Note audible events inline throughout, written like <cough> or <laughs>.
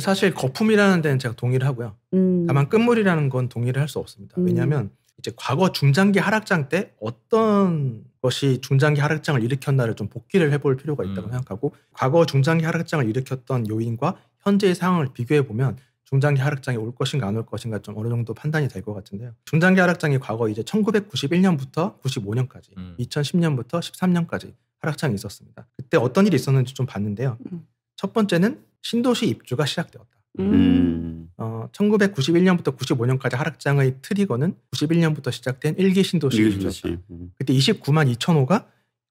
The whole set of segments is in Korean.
사실 거품이라는 데는 제가 동의를 하고요. 음. 다만 끝물이라는 건 동의를 할 수 없습니다. 음. 왜냐하면 이제 과거 중장기 하락장 때 어떤 것이 중장기 하락장을 일으켰나를 좀 복기를 해볼 필요가 음. 있다고 음. 생각하고 과거 중장기 하락장을 일으켰던 요인과 현재의 상황을 비교해 보면 중장기 하락장이 올 것인가 안 올 것인가 좀 어느 정도 판단이 될 것 같은데요. 중장기 하락장이 과거 이제 1991년부터 95년까지, 음. 2010년부터 13년까지 하락장이 있었습니다. 그때 어떤 일이 있었는지 좀 봤는데요. 음. 첫 번째는 신도시 입주가 시작되었다. 음. 음. 어, 1991년부터 95년까지 하락장의 트리거는 91년부터 시작된 일기 신도시 입주였다. 음. 그때 29만 2천 호가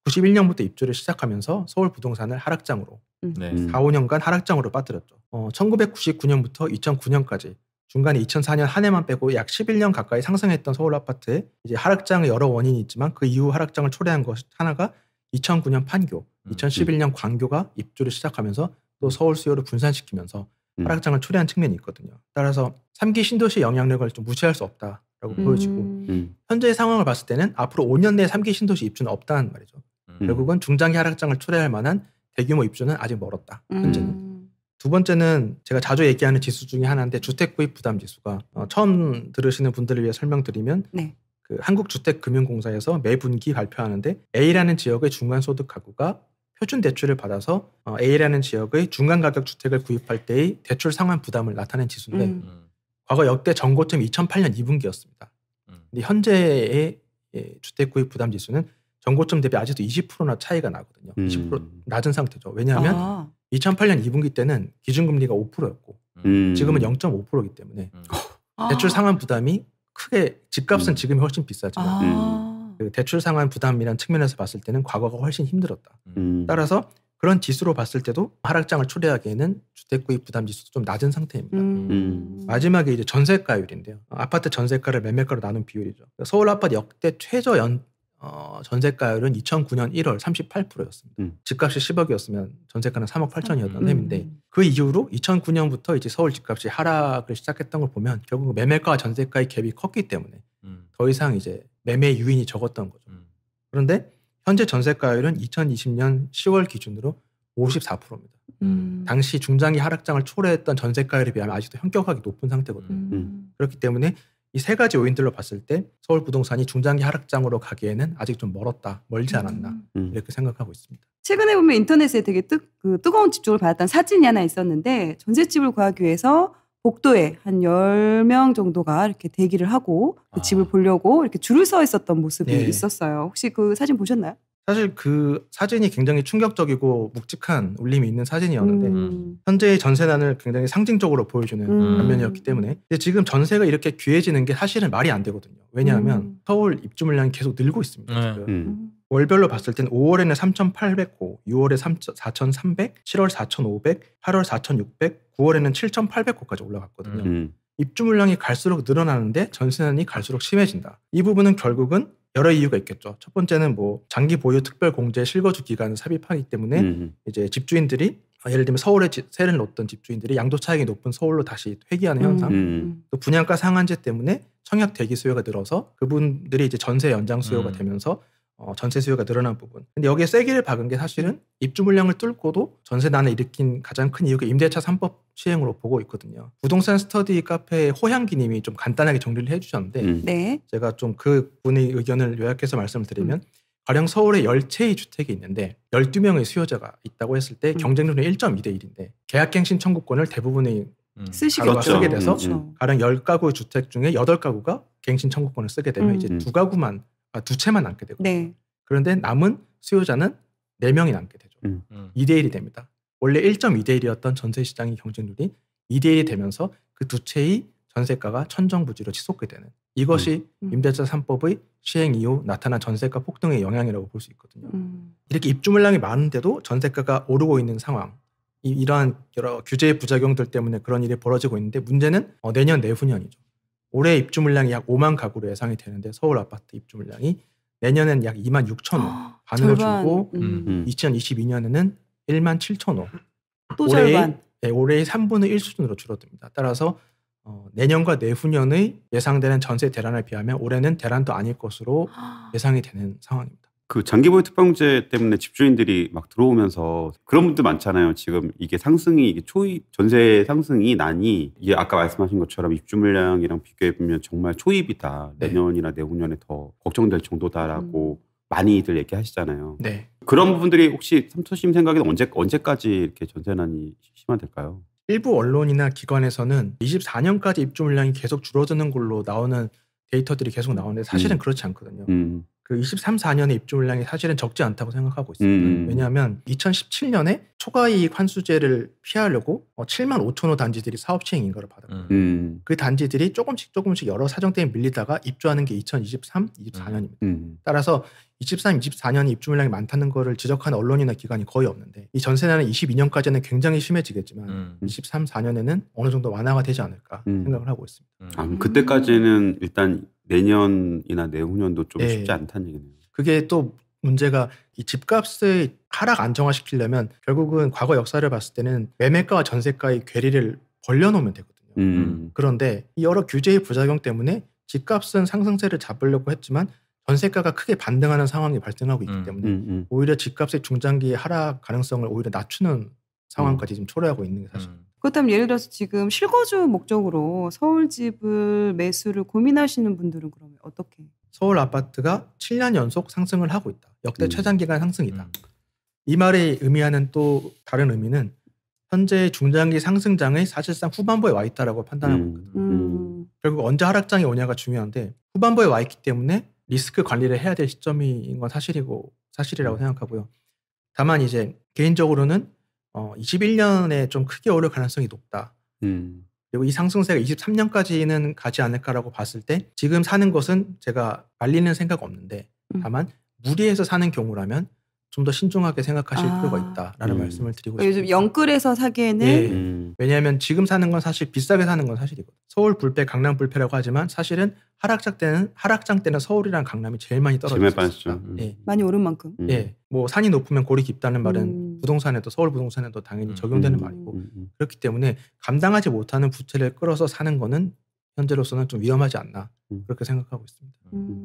91년부터 입주를 시작하면서 서울 부동산을 하락장으로 음. 네. 4, 음. 5년간 하락장으로 빠뜨렸죠. 어, 1999년부터 2009년까지 중간에 2004년 한 해만 빼고 약 11년 가까이 상승했던 서울 아파트에 이제 하락장의 여러 원인이 있지만 그 이후 하락장을 초래한 것 하나가 2009년 판교, 2011년 광교가 입주를 시작하면서 또 서울 수요를 분산시키면서 음. 하락장을 초래한 측면이 있거든요. 따라서 3기 신도시 영향력을 좀 무시할 수 없다라고 음. 보여지고 음. 현재의 상황을 봤을 때는 앞으로 5년 내에 3기 신도시 입주는 없다는 말이죠. 음. 결국은 중장기 하락장을 초래할 만한 대규모 입주는 아직 멀었다. 현재는. 음. 두 번째는 제가 자주 얘기하는 지수 중에 하나인데 주택 구입 부담 지수가 어, 처음 들으시는 분들을 위해 설명드리면 네. 그 한국주택금융공사에서 매 분기 발표하는데 A라는 지역의 중간소득 가구가 표준 대출을 받아서 어, A라는 지역의 중간 가격 주택을 구입할 때의 대출 상환 부담을 나타낸 지수인데 음. 음. 과거 역대 전고점 2008년 2분기였습니다. 음. 근데 현재의 예, 주택 구입 부담 지수는 전고점 대비 아직도 20%나 차이가 나거든요. 음. 20% 낮은 상태죠. 왜냐하면 아. 2008년 2분기 때는 기준금리가 5%였고 음. 음. 지금은 0.5%이기 때문에 음. 대출 상환 부담이 크게 집값은 지금이 훨씬 비싸지만 아. 그 대출 상환 부담이라는 측면에서 봤을 때는 과거가 훨씬 힘들었다. 음. 음. 따라서 그런 지수로 봤을 때도 하락장을 초래하기에는 주택구입 부담 지수도 좀 낮은 상태입니다. 음. 음. 마지막에 이제 전세가율인데요. 아파트 전세가를 매매가로 나눈 비율이죠. 그러니까 서울 아파트 역대 최저 연 어, 전세가율은 2009년 1월 38%였습니다. 음. 집값이 10억이었으면 전세가는 3억 8천이었던 음. 셈인데 음. 그 이후로 2009년부터 이제 서울 집값이 하락을 시작했던 걸 보면 결국 매매가와 전세가의 갭이 컸기 때문에 음. 더 이상 이제 매매 유인이 적었던 거죠. 음. 그런데 현재 전세가율은 2020년 10월 기준으로 54%입니다. 당시 중장기 하락장을 초래했던 전세가율에 비하면 아직도 현격하게 높은 상태거든요. 그렇기 때문에 이세 가지 요인들로 봤을 때 서울 부동산이 중장기 하락장으로 가기에는 아직 좀 멀었다, 멀지 않았나 음. 음. 이렇게 생각하고 있습니다. 최근에 보면 인터넷에 되게 뜨, 그 뜨거운 집중을 받았던 사진이 하나 있었는데 전셋집을 구하기 위해서 복도에 한 10명 정도가 이렇게 대기를 하고 그 아. 집을 보려고 이렇게 줄을 서 있었던 모습이 네. 있었어요. 혹시 그 사진 보셨나요? 사실 그 사진이 굉장히 충격적이고 묵직한 울림이 있는 사진이었는데 음. 현재의 전세난을 굉장히 상징적으로 보여주는 음. 장면이었기 때문에 근데 지금 전세가 이렇게 귀해지는 게 사실은 말이 안 되거든요. 왜냐하면 음. 서울 입주 물량이 계속 늘고 있습니다. 네. 지금. 음. 월별로 봤을 땐 5월에는 3,800호, 6월에 4,300, 7월 4,500, 8월 4,600, 9월에는 7,800호까지 올라갔거든요. 음. 입주 물량이 갈수록 늘어나는데 전세난이 갈수록 심해진다. 이 부분은 결국은 여러 이유가 있겠죠. 첫 번째는 뭐 장기 보유 특별 공제 실거주 기간을 삽입하기 때문에 음. 이제 집주인들이 아, 예를 들면 서울에 세를 놓던 집주인들이 양도 차익이 높은 서울로 다시 회귀하는 음. 현상. 음. 또 분양가 상한제 때문에 청약 대기 수요가 늘어서 그분들이 이제 전세 연장 수요가 음. 되면서 어, 전세 수요가 늘어난 부분. 근데 여기에 세기를 박은 게 사실은 입주 물량을 뚫고도 전세난을 일으킨 가장 큰 이유가 임대차 3법 시행으로 보고 있거든요. 부동산 스터디 카페의 호향기님이 좀 간단하게 정리를 해주셨는데 음. 네. 제가 좀 그 분의 의견을 요약해서 말씀을 드리면 음. 가령 서울에 1 0채의 주택이 있는데 1 2 명의 수요자가 있다고 했을 때 음. 경쟁률은 1.2 대 1인데 계약갱신 청구권을 대부분의 음. 쓰시겠죠. 쓰게 돼서 음, 음. 가령 1 0가구의 주택 중에 8 가구가 갱신 청구권을 쓰게 되면 이제 두가구만 아, 두 채만 남게 되고 네. 그런데 남은 수요자는 네 명이 남게 되죠. 음. 2대 음. 1이 됩니다. 원래 1.2대 1이었던 전세 시장의 경쟁률이 2대 1이 되면서 그 두 채의 전세가가 천정부지로 치솟게 되는 이것이 음. 음. 임대차 3법의 시행 이후 나타난 전세가 폭등의 영향이라고 볼 수 있거든요. 음. 이렇게 입주 물량이 많은데도 전세가가 오르고 있는 상황 이, 러한 여러 규제의 부작용들 때문에 그런 일이 벌어지고 있는데 문제는 어, 내년 내후년이죠. 올해 입주 물량이 약 5만 가구로 예상이 되는데 서울 아파트 입주 물량이 내년엔 약 2만 6천 호 반으로 줄고 음. 음. 2022년에는 1만 7천 호. 또 올해의, 절반. 네, 올해의 3분의 1 수준으로 줄어듭니다. 따라서 어, 내년과 내후년의 예상되는 전세 대란을 비하면 올해는 대란도 아닐 것으로 아. 예상이 되는 상황입니다. 그 장기보유 특방제 때문에 집주인들이 막 들어오면서 그런 분들 많잖아요. 지금 이게 상승이 이게 초입 전세 상승이 나니 이게 아까 말씀하신 것처럼 입주 물량이랑 비교해 보면 정말 초입이다. 네. 내년이나 내후년에 더 걱정될 정도다라고 음. 많이들 얘기하시잖아요. 네. 그런 부분들이 혹시 삼투심 생각에는 언제 언제까지 이렇게 전세난이 심화될까요? 일부 언론이나 기관에서는 24년까지 입주 물량이 계속 줄어드는 걸로 나오는 데이터들이 계속 나오는데 사실은 음. 그렇지 않거든요. 음. 그 23, 4년의 입주물량이 사실은 적지 않다고 생각하고 있습니다. 음. 음. 왜냐하면 2017년에 초과이익 환수제를 피하려고 7만 어, 5천 호 단지들이 사업시행 인가를 받았고 음. 음. 그 단지들이 조금씩 조금씩 여러 사정 때문에 밀리다가 입주하는 게 2023, 24년입니다. 음. 따라서 23, 2 4년에 입주 물량이 많다는 거를 지적하는 언론이나 기관이 거의 없는데 이 전세난은 22년까지는 굉장히 심해지겠지만 음. 23, 4년에는 어느 정도 완화가 되지 않을까 음. 생각을 하고 있습니다. 음. 아, 그때까지는 일단 내년이나 내후년도 좀 네. 쉽지 않다는 얘기네요. 그게 또 문제가 이 집값의 하락 안정화시키려면 결국은 과거 역사를 봤을 때는 매매가와 전세가의 괴리를 벌려놓으면 되거든요. 음. 그런데 이 여러 규제의 부작용 때문에 집값은 상승세를 잡으려고 했지만 전세가가 크게 반등하는 상황이 발생하고 있기 음. 때문에 음, 음, 오히려 집값의 중장기 하락 가능성을 오히려 낮추는 상황까지 음. 지금 초래하고 있는 게 사실. 음. 그렇다면 예를 들어서 지금 실거주 목적으로 서울 집을 매수를 고민하시는 분들은 그러면 어떻게? 서울 아파트가 7년 연속 상승을 하고 있다. 역대 최장기간 상승이다. 이 말이 의미하는 또 다른 의미는 현재 중장기 상승장의 사실상 후반부에 와 있다라고 판단하고 있거든요. 결국 언제 하락장이 오냐가 중요한데 후반부에 와 있기 때문에 리스크 관리를 해야 될 시점인 건 사실이고 사실이라고 음. 생각하고요. 다만 이제 개인적으로는 어 21년에 좀 크게 오를 가능성이 높다. 음. 그리고 이 상승세가 23년까지는 가지 않을까라고 봤을 때 지금 사는 것은 제가 말리는 생각 없는데 음. 다만 무리해서 사는 경우라면 좀더 신중하게 생각하실 아. 필요가 있다라는 음. 말씀을 드리고 그러니까 싶습니다. 요즘 영끌에서 사기에는 예. 음. 왜냐하면 지금 사는 건 사실 비싸게 사는 건 사실이거든요. 서울 불패, 강남 불패라고 하지만 사실은 하락장 때는 하락장 때는 서울이랑 강남이 제일 많이 떨어졌습니다. 음. 예. 많이 오른 만큼. 음. 예. 뭐 산이 높으면 골이 깊다는 말은 음. 부동산에도 서울 부동산에도 당연히 음. 적용되는 말이고 그렇기 때문에 감당하지 못하는 부채를 끌어서 사는 거는 현재로서는 좀 위험하지 않나 그렇게 생각하고 있습니다.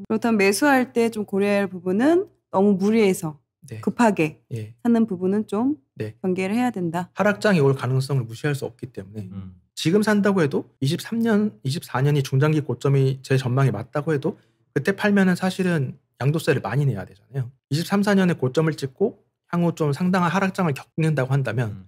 그렇다면 매수할 때 좀 고려할 부분은 너무 무리해서 네. 급하게 예. 사는 부분은 좀 네. 경계를 해야 된다. 하락장이 올 가능성을 무시할 수 없기 때문에 음. 지금 산다고 해도 23년, 24년이 중장기 고점이 제전망에 맞다고 해도 그때 팔면은 사실은 양도세를 많이 내야 되잖아요. 23, 4년에 고점을 찍고 향후 좀 상당한 하락장을 겪는다고 한다면 음.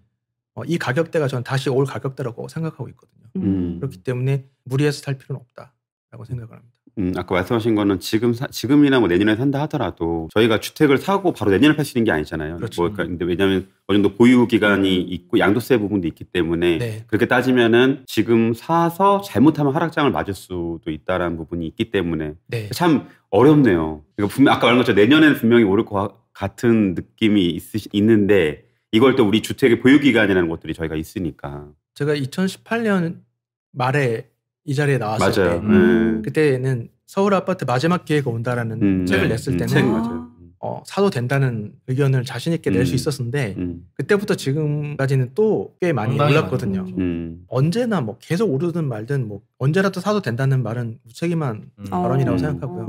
어, 이 가격대가 저는 다시 올 가격대라고 생각하고 있거든요. 음. 그렇기 때문에 무리해서 살 필요는 없다라고 생각을 합니다. 음, 아까 말씀하신 거는 지금 사, 지금이나 뭐 내년에 산다 하더라도 저희가 주택을 사고 바로 내년에 팔 수 있는 게 아니잖아요. 그렇죠. 뭐, 그러니까 근데 왜냐하면 어느 정도 보유 기간이 음. 있고 양도세 부분도 있기 때문에 네. 그렇게 따지면은 지금 사서 잘못하면 하락장을 맞을 수도 있다라는 부분이 있기 때문에 네. 참 어렵네요. 그러니까 분명 아까 말한 것처럼 내년에는 분명히 오를 것 같은 느낌이 있으시, 있는데 이걸 또 우리 주택의 보유 기간이라는 것들이 저희가 있으니까 제가 2018년 말에 이 자리에 나왔을 맞아요. 때 음. 음. 그때는 서울 아파트 마지막 기회가 온다라는 음, 책을 네. 냈을 음. 때는 음, 어, 사도 된다는 의견을 자신 있게 낼수 음. 있었는데 그때부터 지금까지는 또 꽤 많이 올랐거든요. 언제나 뭐 계속 오르든 말든 뭐 언제라도 사도 된다는 말은 무책임한 발언이라고 생각하고요.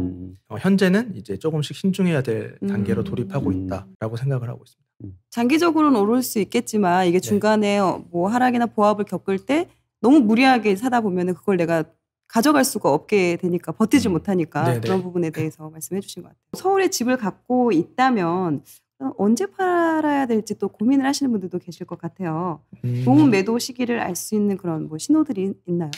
어, 현재는 이제 조금씩 신중해야 될 단계로 돌입하고 있다라고 생각을 하고 있습니다. 장기적으로는 오를 수 있겠지만 이게 네. 중간에 네. 뭐 하락이나 보합을 겪을 때 너무 무리하게 사다 보면은 그걸 내가 가져갈 수가 없게 되니까 버티지 음. 못하니까 네네. 그런 부분에 대해서 말씀해 주신 것 같아요. 서울에 집을 갖고 있다면 언제 팔아야 될지 또 고민을 하시는 분들도 계실 것 같아요. 음. 좋은 매도 시기를 알 수 있는 그런 뭐 신호들이 있나요?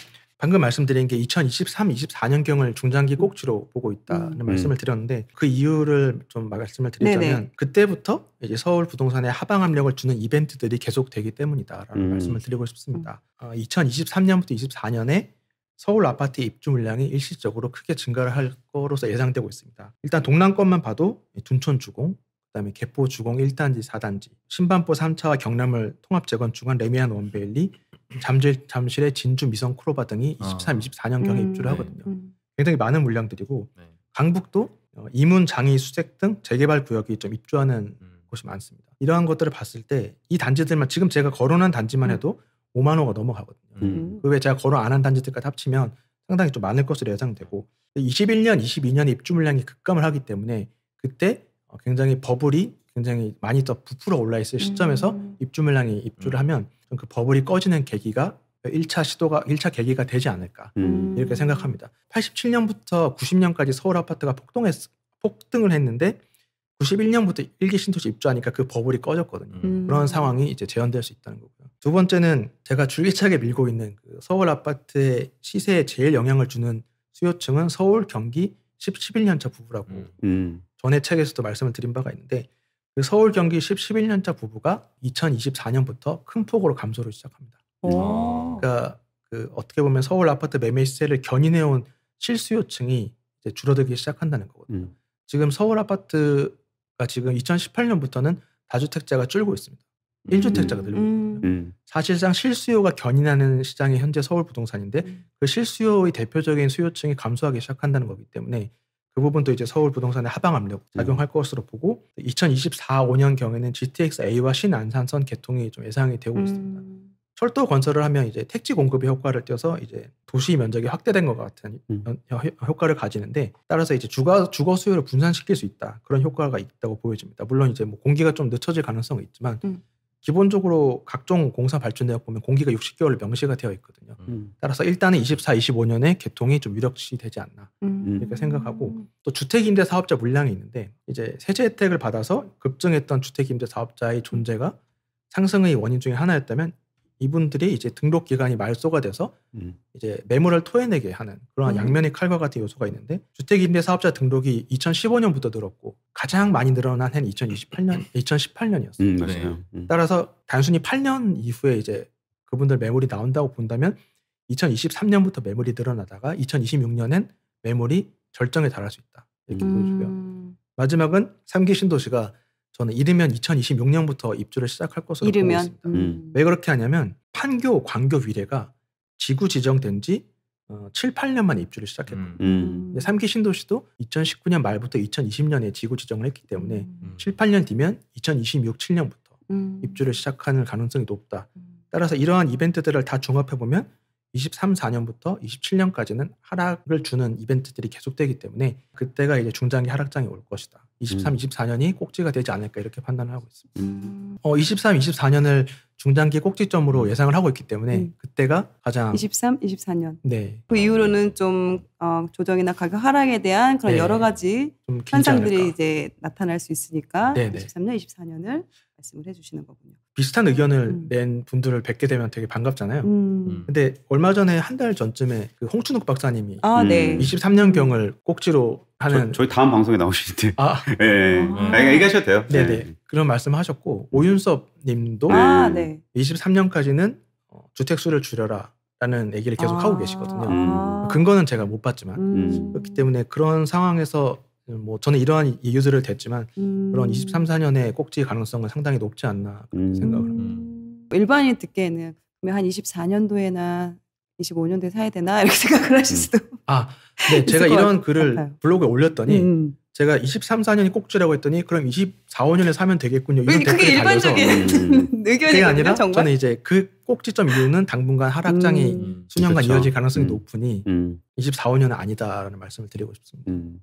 방금 말씀드린 게 2023, 24년경을 중장기 꼭지로 보고 있다는 음. 말씀을 음. 드렸는데 그 이유를 좀 말씀을 드리자면 네네. 그때부터 이제 서울 부동산에 하방 압력을 주는 이벤트들이 계속 되기 때문이다라는 음. 말씀을 드리고 싶습니다. 어, 2023년부터 24년에 서울 아파트 입주 물량이 일시적으로 크게 증가를 할것으로서 예상되고 있습니다. 일단 동남권만 봐도 둔촌 주공, 그다음에 개포 주공 1단지 4단지 신반포 3차와 경남을 통합 재건 중한 레미안 원베일리 잠실 잠실의 진주 미성 크로바 등이 23, 아. 24년경에 음. 입주를 네. 하거든요. 음. 굉장히 많은 물량들이고 네. 강북도 어, 이문, 장이, 수색 등 재개발 구역이 좀 입주하는 음. 곳이 많습니다. 이러한 것들을 봤을 때 이 단지들만 지금 제가 거론한 단지만 음. 해도 5만 호가 넘어가거든요. 음. 음. 그외 제가 거론 안 한 단지들까지 합치면 상당히 좀 많을 것으로 예상되고 21년, 22년 입주 물량이 급감을 하기 때문에 그때 어, 굉장히 버블이 굉장히 많이 더 부풀어 올라 있을 음. 시점에서 음. 입주 물량이 입주를 하면 그 버블이 꺼지는 계기가 1차 시도가 1차 계기가 되지 않을까 음. 이렇게 생각합니다. 87년부터 90년까지 서울 아파트가 폭동했 폭등을 했는데 91년부터 일기 신도시 입주하니까 그 버블이 꺼졌거든요. 음. 그런 상황이 이제 재현될 수 있다는 거고요. 두 번째는 제가 줄기차게 밀고 있는 그 서울 아파트의 시세에 제일 영향을 주는 수요층은 서울, 경기 10, 11년차 부부라고 음. 음. 전에 책에서도 말씀을 드린 바가 있는데 그 서울 경기 10, 11년차 부부가 2024년부터 큰 폭으로 감소를 시작합니다. 그러니까 그 어떻게 보면 서울 아파트 매매 시세를 견인해온 실수요층이 이제 줄어들기 시작한다는 거거든요. 음. 지금 서울 아파트가 지금 2018년부터는 다주택자가 줄고 있습니다. 1주택자가 음. 늘고 음. 있거든요. 음. 사실상 실수요가 견인하는 시장이 현재 서울 부동산인데 음. 그 실수요의 대표적인 수요층이 감소하기 시작한다는 거기 때문에 그 부분도 이제 서울 부동산에 하방 압력 음. 작용할 것으로 보고 2024, 5년 경에는 GTX A와 신안산선 개통이 좀 예상이 되고 음. 있습니다. 철도 건설을 하면 이제 택지 공급의 효과를 띄어서 이제 도시 면적이 확대된 것 같은 음. 효과를 가지는데 따라서 이제 주거 주거 수요를 분산시킬 수 있다 그런 효과가 있다고 보여집니다. 물론 이제 뭐 공기가 좀 늦춰질 가능성은 있지만 음. 기본적으로 각종 공사 발전대역 보면 공기가 60개월로 명시가 되어 있거든요. 음. 따라서 일단은 24, 25년에 개통이 좀 유력시 되지 않나 음. 이렇게 생각하고 음. 또 주택임대 사업자 물량이 있는데 이제 세제 혜택을 받아서 급증했던 주택임대 사업자의 존재가 상승의 원인 중에 하나였다면 이분들이 이제 등록 기간이 말소가 돼서 음. 이제 매물을 토해내게 하는 그러한 음. 양면의 칼과 같은 요소가 있는데 주택임대사업자 등록이 2015년부터 늘었고 가장 많이 늘어난 해는 2028년 2018년이었어요. 음, 음 맞 네. 음. 따라서 단순히 8년 이후에 이제 그분들 매물이 나온다고 본다면 2023년부터 매물이 늘어나다가 2026년엔 매물이 절정에 달할 수 있다 이렇게 음. 보여주고요. 마지막은 삼기 신도시가 저는 이르면 2026년부터 입주를 시작할 것으로 이르면? 보고 있습니다. 음. 음. 왜 그렇게 하냐면 판교 광교 위례가 지구 지정된 지 어, 7, 8년 만에 입주를 시작했거든요. 음. 3기 음. 신도시도 2019년 말부터 2020년에 지구 지정을 했기 때문에 음. 7, 음. 8년 뒤면 2026, 7년부터 음. 입주를 시작하는 가능성이 높다. 따라서 이러한 이벤트들을 다 종합해보면 23, 4년부터 27년까지는 하락을 주는 이벤트들이 계속되기 때문에 그때가 이제 중장기 하락장이 올 것이다. 23, 24년이 음. 꼭지가 되지 않을까 이렇게 판단을 하고 있습니다. 음. 어, 23, 24년을 중장기 꼭지점으로 음. 예상을 하고 있기 때문에 음. 그때가 가장 23, 24년. 네. 그 이후로는 좀 어, 조정이나 가격 하락에 대한 그런 네. 여러 가지 현상들이 않을까. 이제 나타날 수 있으니까 네, 네. 23년, 24년을 말씀을 해주시는 거군요. 비슷한 의견을 음. 낸 분들을 뵙게 되면 되게 반갑잖아요. 음. 음. 근데 얼마 전에 한 달 전쯤에 그 홍춘욱 박사님이 아, 네. 23년경을 음. 꼭지로 하는 저, 희 다음 방송에 나오시는데. 아, 네. <laughs> 아. 아 얘기하셔도 돼요. 네네. 네. 네. 예. 그런 말씀하셨고 음. 오윤섭 님도 아, 네. 23년까지는 어, 주택 수를 줄여라. 라는 얘기를 계속 아. 하고 계시거든요. 음. 근거는 제가 못 봤지만 그렇기 때문에 그런 상황에서 뭐 저는 이러한 이유들을 댔지만 음. 그런 23, 4년의 꼭지 가능성은 상당히 높지 않나 그렇게 음. 생각을 합니다. 음. 일반인 듣기에는 한 24년도에나 25년도에 사야 되나 <laughs> 이렇게 생각을 하실 음. 수도 아, 네, 제가 이런 글을 같아요. 블로그에 올렸더니 음. 음. 제가 23, 4년이 꼭지라고 했더니 그럼 24, 5년에 사면 되겠군요. 이런 그게 일반적인 음. <laughs> 의견이 아니라 정말? 저는 이제 그 꼭지점 이유는 당분간 하락장이 음. 수년간 그렇죠. 이어질 가능성이 높으니 24, 5년은 아니다라는 말씀을 드리고 싶습니다.